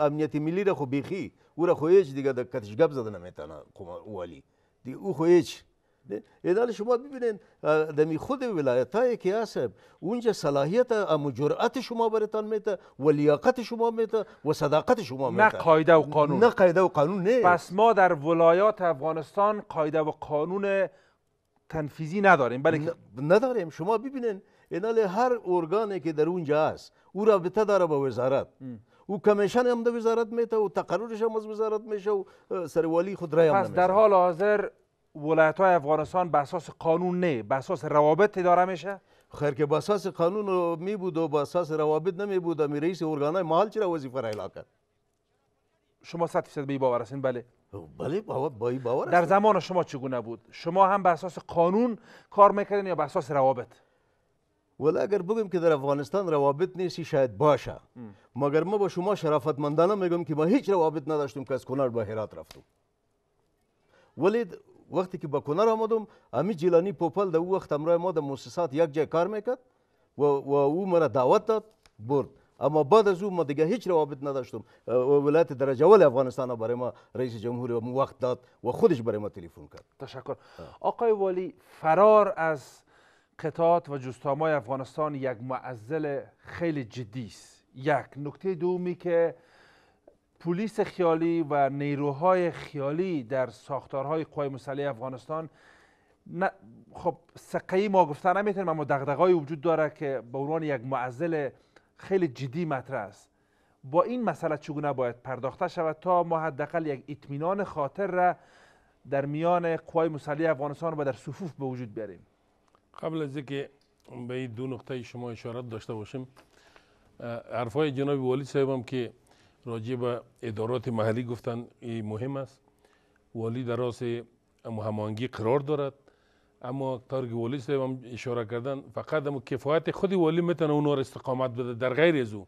امنیت ملی را خو بیخی او را خو هیچ دیگه در کتش گپ زده نمیتونه والی دی او خو هیچ ایدال شما ببینین دمی خود ولایت هایی که هست اونجا صلاحیت اما جرأت شما برتان میته و لیاقت شما میته و صداقت شما میته نه قایده و قانون نه قاعده و قانون نه پس ما در ولایات افغانستان قایده و قانون تنفیزی نداریم بلکه نداریم شما ببینین اینال هر ارگانی که در اونجا هست او رابطه داره با وزارت او کمیشن هم در وزارت میته و تقررش هم از وزارت میشه و سروالی خود رای هم پس در حال حاضر ولایت های افغانستان به اساس قانون نه به اساس روابط اداره میشه خیر که به اساس قانون می بود و به اساس روابط نمی بود می رئیس محل چرا وظیفه را اعلام کرد شما 100 درصد به باور هستین بله بله با این باور در زمان شما چگونه بود شما هم به اساس قانون کار میکردین یا به اساس روابط ولی اگر بگم که در افغانستان روابط نیستی شاید باشه مگر ما با شما شرافتمندانه میگم که ما هیچ روابط نداشتیم که از کنار به هرات رفتم ولی وقتی که به کنر آمدم امی جیلانی پوپل در او وقت همراه ما در موسسات یک جای کار میکرد و, و او مرا دعوت داد برد اما بعد از او ما دیگه هیچ روابط نداشتم ولایت درجه اول افغانستان برای ما رئیس جمهور وقت داد و خودش برای ما تلفن کرد تشکر آقای والی فرار از قطعات و جستامای افغانستان یک معزل خیلی جدی است یک نکته دومی که پلیس خیالی و نیروهای خیالی در ساختارهای قوای مسلح افغانستان خب سقه ما گفته نمیتونیم اما دغدغه‌ای وجود داره که به عنوان یک معضل خیلی جدی مطرح است با این مسئله چگونه باید پرداخته شود تا ما حداقل یک اطمینان خاطر را در میان قوای مسلح افغانستان و در صفوف به وجود بیاریم قبل از اینکه به این دو نقطه شما اشارت داشته باشیم حرفای جناب والی صاحبم که راجع به ادارات محلی گفتن این مهم است والی در راس هماهنگی قرار دارد اما تارگ والی صاحب هم اشاره کردن فقط هم کفایت خود والی میتونه اونا را استقامت بده در غیر از او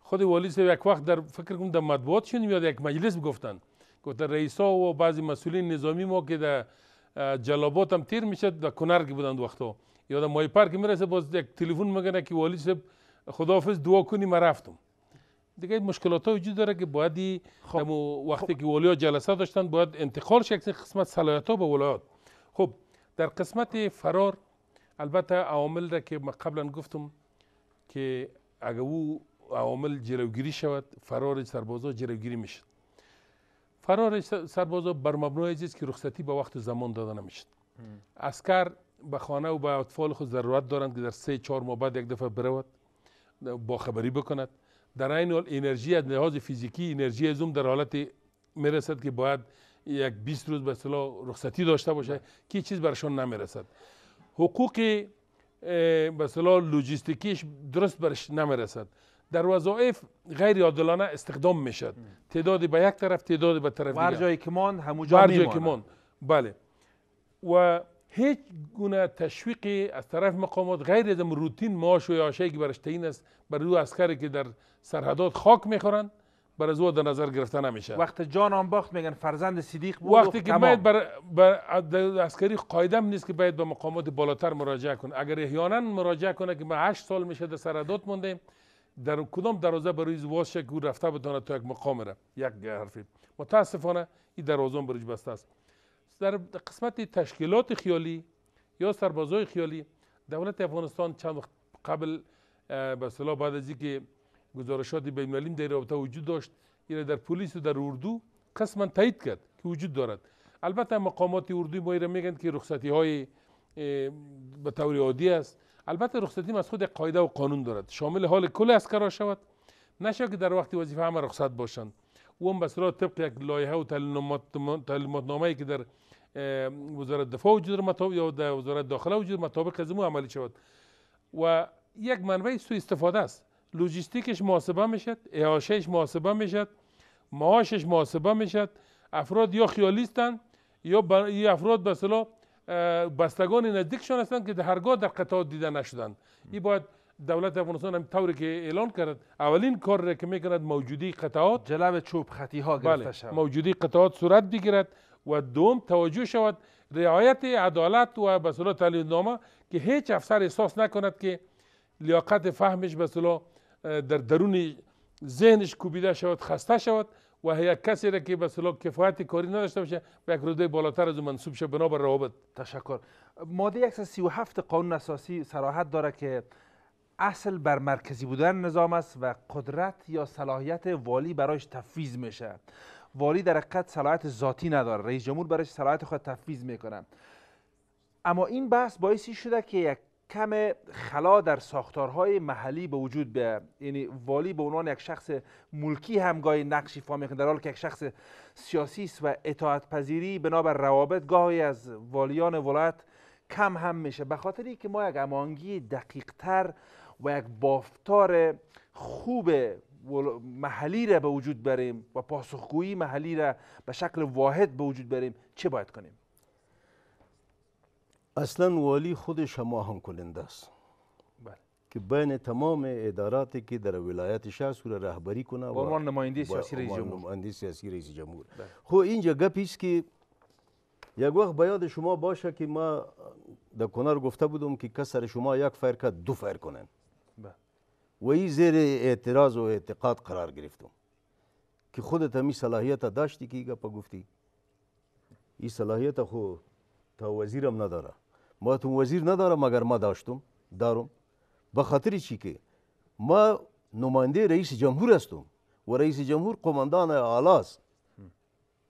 خود والی صاحب یک وقت در فکر کنم در مطبوعات شنیم یاد یک مجلس گفتن گفت رئیس ها و بعضی مسئولین نظامی ما که در جلابات هم تیر میشه در کنرگ بودند وقتا یادم مای پارک میرسه باز یک تلفن میگن که والی صاحب خداحافظ دعا کنی ما رفتم دیگه مشکلات ها وجود داره که باید خب،, خب. وقتی خب. که ولیا جلسه داشتن باید انتقال قسمت صلاحیت ها به ولایات خب در قسمت فرار البته عوامل را که ما قبلا گفتم که اگه او عوامل جلوگیری شود فرار سربازا جلوگیری میشد فرار سربازا بر مبنای چیزی که رخصتی به وقت زمان داده نمیشد اسکر به خانه و به اطفال خود ضرورت دارند که در سه چهار ماه بعد یک دفعه برود با خبری بکند در این حال انرژی از لحاظ فیزیکی انرژی زوم در حالت میرسد که باید یک 20 روز به اصطلاح رخصتی داشته باشه که چیز برشون نمیرسد حقوق به اصطلاح لوجستیکیش درست برش نمیرسد در وظایف غیر عادلانه استخدام میشد تعدادی به یک طرف تعدادی به طرف دیگر هر جایی که مان همونجا بله و هیچ گونه تشویقی از طرف مقامات غیر از روتین معاش و یاشه که برش تعیین است بر دو عسکری که در سرحدات خاک میخورن بر از در نظر گرفته نمیشه وقت جان آن میگن فرزند صدیق بود وقتی که باید بر, بر عسکری قاعده نیست که باید به مقامات بالاتر مراجعه کن اگر احیانا مراجعه کنه که ما 8 سال میشه در سرحدات مونده در کدام دروازه برای واشه رفته بتونه تا یک مقام یک حرفی متاسفانه این دروازه برج بسته است در قسمت تشکیلات خیالی یا سربازای خیالی دولت افغانستان چند وقت قبل به صلاح بعد از اینکه گزارشات بینالمللی در رابطه وجود داشت این در پلیس و در اردو قسما تایید کرد که وجود دارد البته مقامات اردو ما را میگن که رخصتی های به طور عادی است البته رخصتی از خود قاعده و قانون دارد شامل حال کل اسکرا شود نشه که در وقت وظیفه همه رخصت باشند و هم به طبق یک لایحه و تعلیمات که در وزارت دفاع وجود مطابق یا در وزارت داخله وجود مطابق از عملی شود و یک منبع سوء استفاده است لوجستیکش محاسبه میشد احاشهش محاسبه میشد معاشش محاسبه میشد افراد یا خیالیستند یا این افراد به اصطلاح بستگان نزدیکشان هستند که در هرگاه در قطعات دیده نشدند این باید دولت افغانستان هم طوری که اعلان کرد اولین کار را که میکند موجودی قطعات جلب چوب خطی ها گرفته بله، موجودی قطعات صورت بگیرد و دوم توجه شود رعایت عدالت و به صلاح تعلیم نامه که هیچ افسر احساس نکند که لیاقت فهمش به در درون ذهنش کوبیده شود خسته شود و یک کسی را که به صلاح کفایت کاری نداشته باشه به یک رده بالاتر از او منصوب شه بنابر روابط تشکر ماده 137 قانون اساسی سراحت داره که اصل بر مرکزی بودن نظام است و قدرت یا صلاحیت والی برایش تفویض میشه والی در حقیقت صلاحیت ذاتی نداره رئیس جمهور برایش صلاحیت خود تفویض میکنه اما این بحث باعثی شده که یک کم خلا در ساختارهای محلی به وجود بیاد یعنی والی به عنوان یک شخص ملکی هم گاهی نقش ایفا میکنه در حالی که یک شخص سیاسی است و اطاعت پذیری بنابر روابط گاهی از والیان ولایت کم هم میشه به خاطر که ما یک امانگی دقیقتر و یک بافتار خوب محلی را به وجود بریم و پاسخگویی محلی را به شکل واحد به وجود بریم چه باید کنیم اصلا والی خودش هم کننده است بله. که بین تمام اداراتی که در ولایت شاه سور رهبری کنه و عنوان نماینده سیاسی رئیس جمهور نماینده سیاسی رئیس جمهور بله. خب اینجا گپی است که یک وقت به یاد شما باشه که ما در کنار گفته بودم که کسر شما یک فرقه دو فرق کنن و ای زیر اعتراض و اعتقاد قرار گرفتم که خودت همی صلاحیت داشتی که ایگه پا گفتی این صلاحیت خو تا وزیرم نداره ما تو وزیر نداره مگر ما داشتم دارم به خاطر چی که ما نماینده رئیس جمهور هستم و رئیس جمهور قماندان اعلاس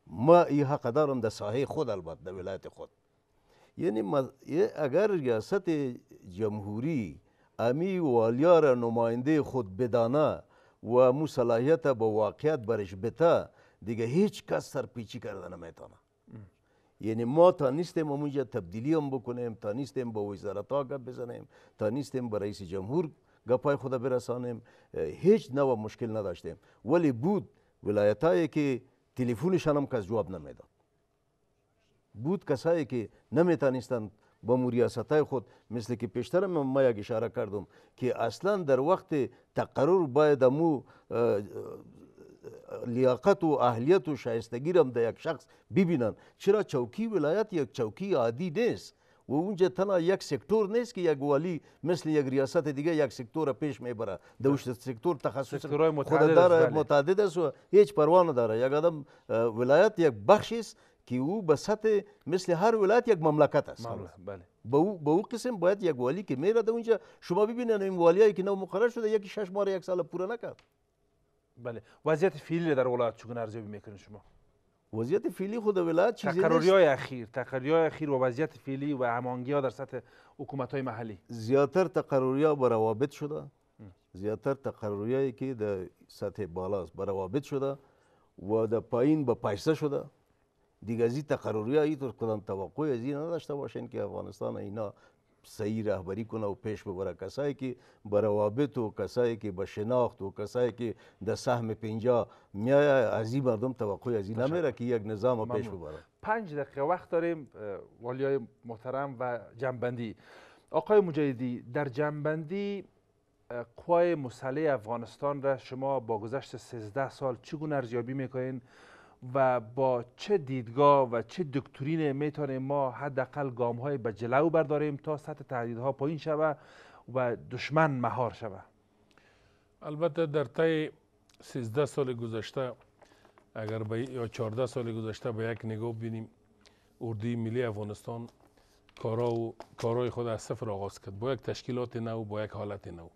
ما این حق دارم در ساحه خود البته در ولایت خود یعنی اگر ریاست جمهوری امی والیار نماینده خود بدانه و مو صلاحیت با واقعیت برش بته دیگه هیچ کس سرپیچی کرده نمیتانه یعنی ما تا نیستیم اونجا تبدیلی هم بکنیم تا نیستیم با وزارت ها گپ بزنیم تا نیستیم با رئیس جمهور گپای خدا برسانیم هیچ نوع مشکل نداشتیم ولی بود ولایتایی که تلفنشان هم کس جواب نمیداد بود کسایی که نمیتانستند با ریاستهای خود مثل که پیشتر من یک اشاره کردم که اصلا در وقت تقرر باید امو لیاقت و اهلیت و شایستگی را در یک شخص ببینن چرا چوکی ولایت یک چوکی عادی نیست و اونجا تنها یک سکتور نیست که یک والی مثل یک ریاست دیگه یک سکتور پیش میبره دوشت سکتور تخصص خود داره متعدد است و هیچ پروا نداره یک آدم ولایت یک بخش است که او به سطح مثل هر ولایت یک مملکت است به او او قسم باید یک والی که میره اونجا شما ببینید این والیایی که نو مقرر شده یکی شش ماه یک سال پوره نکرد بله وضعیت فعلی در ولایت چگونه ارزیابی میکنید شما وضعیت فعلی خود ولایت چیزی تقرری های اخیر تقرری های اخیر و وضعیت فعلی و همانگی ها در سطح حکومت های محلی زیاتر تقرری ها شده زیاتر تقرری که در سطح بالا است شده و در پایین به پیسه شده دیگه از این تقرری هایی تو کدام توقعی از این نداشته باشین که افغانستان اینا صحیح رهبری کنه و پیش ببره کسایی که به روابط و کسایی که به شناخت و کسایی که در سهم پنجا میای از این مردم توقع از این نمیره که یک نظام رو پیش ببره پنج دقیقه وقت داریم والیای محترم و جنبندی آقای مجاهدی در جنبندی قوای مسلح افغانستان را شما با گذشت 13 سال چگونه ارزیابی میکنین و با چه دیدگاه و چه دکتورین میتونه ما حداقل گام های به جلو برداریم تا سطح تهدیدها پایین شوه و دشمن مهار شوه البته در طی 13 سال گذشته اگر با یا 14 سال گذشته به یک نگاه بینیم اردوی ملی افغانستان کارا و خود از صفر آغاز کرد با یک تشکیلات نو با یک حالت نو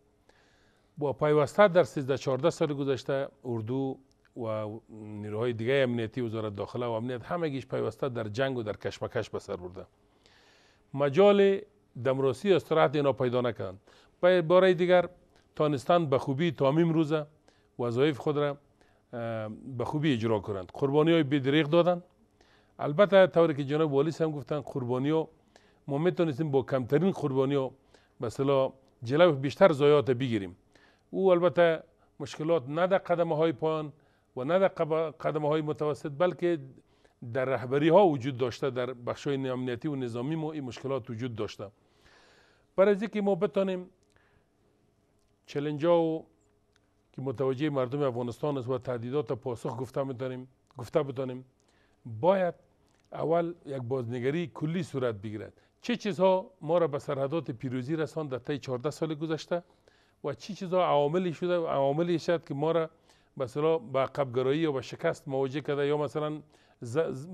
با پیوسته در 13 14 سال گذشته اردو و نیروهای دیگه امنیتی وزارت داخله و امنیت گیش پیوسته در جنگ و در کشمکش به سر برده مجال دمروسی استراحت اینا پیدا نکند به دیگر تانستان به خوبی تامیم روزه وظایف خود را به خوبی اجرا کنند قربانی های بدریغ دادن البته طور که جناب والی هم گفتن قربانی ها ما میتونستیم با کمترین قربانی ها به صلاح بیشتر زایات بگیریم او البته مشکلات نه در قدم های پایان و نه در قدمه های متوسط بلکه در رهبری ها وجود داشته در بخش های امنیتی و نظامی ما این مشکلات وجود داشته برای از اینکه ما بتانیم چلنج ها و که متوجه مردم افغانستان است و تهدیدات پاسخ گفته بتانیم گفته بتانیم باید اول یک بازنگری کلی صورت بگیرد چه چیزها ما را به سرحدات پیروزی رساند در طی 14 سال گذشته و چه چیزها عواملی شده عواملی شد که ما را مثلا با قبگرایی و با شکست مواجه کرده یا مثلا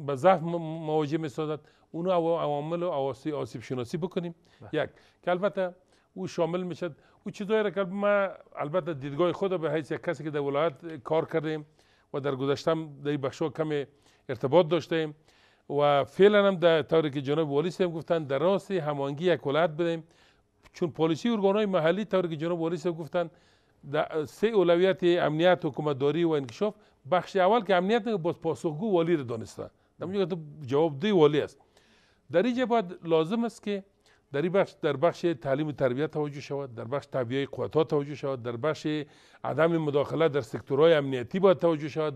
به ضعف مواجه می سازد اونو عوامل و آسیب شناسی بکنیم بله. یک که البته او شامل شد او چیزایی را که ما البته دیدگاه خود به حیث یک کسی که در ولایت کار کردیم و در گذشتم در این کمی ارتباط داشتیم و فعلا هم در تاریک جناب والی گفتن در راست همانگی یک ولایت بدیم چون پالیسی های محلی تاریک جناب والی گفتن سه اولویت امنیت حکومت داری و انکشاف بخش اول که امنیت باز پاسخگو والی را دانسته در جواب دوی والی است در اینجا باید لازم است که در بخش در بخش تعلیم و تربیت توجه شود در بخش تبیه قوت ها توجه شود در بخش عدم مداخله در سکتورهای امنیتی باید توجه شود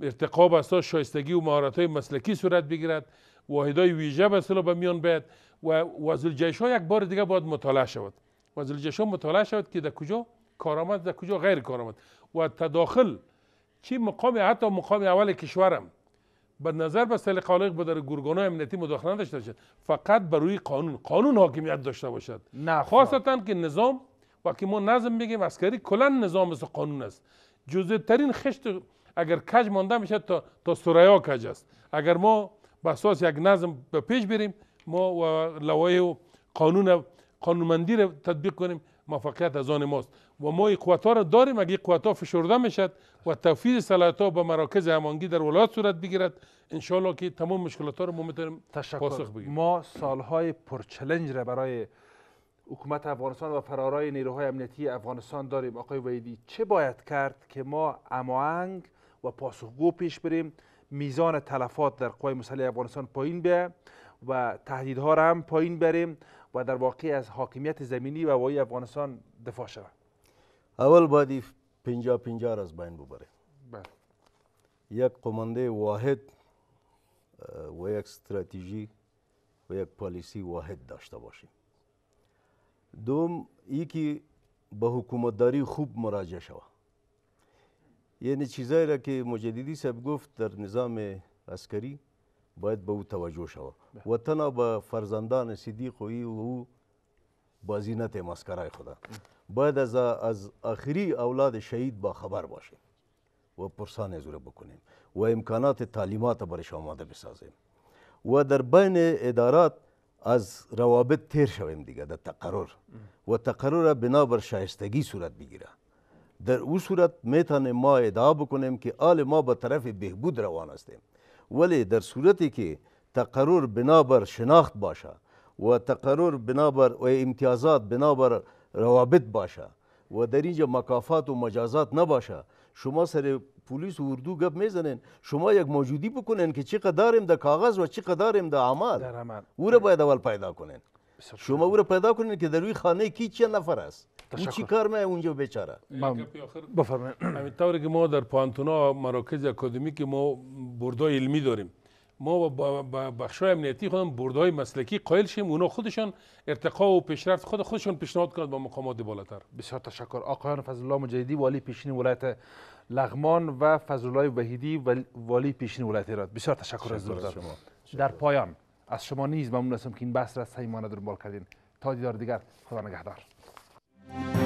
ارتقا بسا شایستگی و مهارت های مسلکی صورت بگیرد واحدای ویژه به با به میان باید و وزیر ها یک بار دیگه باید مطالعه شود وزیر ها مطالعه شود که در کجا کارآمد در کجا غیر کارآمد و تداخل چی مقام حتی مقام اول کشورم به نظر به سل خالق به در گورگانه امنیتی مداخله نداشته باشد فقط بر روی قانون قانون حاکمیت داشته باشد نه خب. خاصتا که نظام و که ما نظم میگیم عسکری کلا نظام مثل قانون است جزء ترین خشت اگر کج مانده میشه تا تا سریا کج است اگر ما به اساس یک نظم به پیش بریم ما و لوای و قانون قانونمندی رو تطبیق کنیم موفقیت از آن ماست و ما این قوت ها را داریم اگه قوت ها فشرده میشد و توفیز صلاحیت ها به مراکز همانگی در ولایت صورت بگیرد انشالله که تمام مشکلات ها رو ما تشکر. پاسخ ما سالهای پرچلنج را برای حکومت افغانستان و فرارای نیروهای امنیتی افغانستان داریم آقای ویدی چه باید کرد که ما اماهنگ و پاسخگو پیش بریم میزان تلفات در قوای مسلح افغانستان پایین بیه و تهدیدها را هم پایین بریم و در واقع از حاکمیت زمینی و هوایی افغانستان دفاع شود اول باید پنجا پنجا را از بین ببره بله. یک قمانده واحد و یک استراتژی و یک پالیسی واحد داشته باشیم دوم ای که به حکومتداری خوب مراجعه شوه یعنی چیزایی را که مجددی صاحب گفت در نظام عسکری باید به او توجه شود وطن به فرزندان صدیق و او بازی نته مسکرای خدا باید از, از آخری اولاد شهید با خبر باشیم و پرسان زوره بکنیم و امکانات تعلیمات برش آماده بسازیم و در بین ادارات از روابط تیر شویم دیگه در تقرر و تقرر بنابر شایستگی صورت بگیره در او صورت میتانیم ما ادعا بکنیم که آل ما به طرف بهبود روان هستیم ولی در صورتی که تقرر بنابر شناخت باشه و تقرر بنابر و امتیازات بنابر روابط باشه و در اینجا مکافات و مجازات نباشه شما سر پلیس و اردو گپ میزنین شما یک موجودی بکنین که چی قداریم در کاغذ و چی قداریم در عمل او را باید اول پیدا کنین شما او رو پیدا کنید که در روی خانه کی چند نفر است او چی کار می اونجا بیچاره بفرمایید همین طوری که ما در پانتونا مراکز اکادمی ما بردای علمی داریم ما با بخش های امنیتی خودم بردهای مسلکی قائل شیم اونا خودشان ارتقا و پیشرفت خود خودشان پیشنهاد کنند با مقامات بالاتر بسیار تشکر آقایان فضل الله مجیدی والی پیشین ولایت لغمان و فضل الله والی پیشین ولایت هرات بسیار تشکر از شما در پایان از شما نیز ممنون هستم که این بحث را صمیمانه دنبال کردین تا دیدار دیگر خدا نگهدار